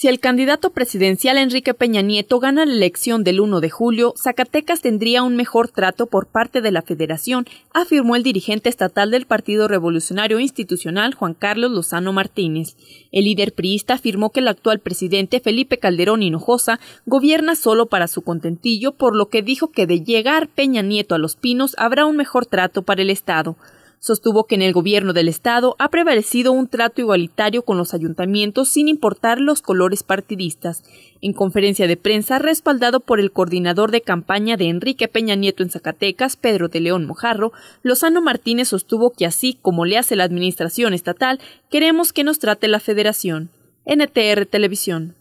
Si el candidato presidencial Enrique Peña Nieto gana la elección del 1 de julio, Zacatecas tendría un mejor trato por parte de la federación, afirmó el dirigente estatal del Partido Revolucionario Institucional Juan Carlos Lozano Martínez. El líder priista afirmó que el actual presidente Felipe Calderón Hinojosa gobierna solo para su contentillo, por lo que dijo que de llegar Peña Nieto a Los Pinos habrá un mejor trato para el Estado. Sostuvo que en el gobierno del Estado ha prevalecido un trato igualitario con los ayuntamientos sin importar los colores partidistas. En conferencia de prensa, respaldado por el coordinador de campaña de Enrique Peña Nieto en Zacatecas, Pedro de León Mojarro, Lozano Martínez sostuvo que así como le hace la administración estatal, queremos que nos trate la federación. NTR Televisión.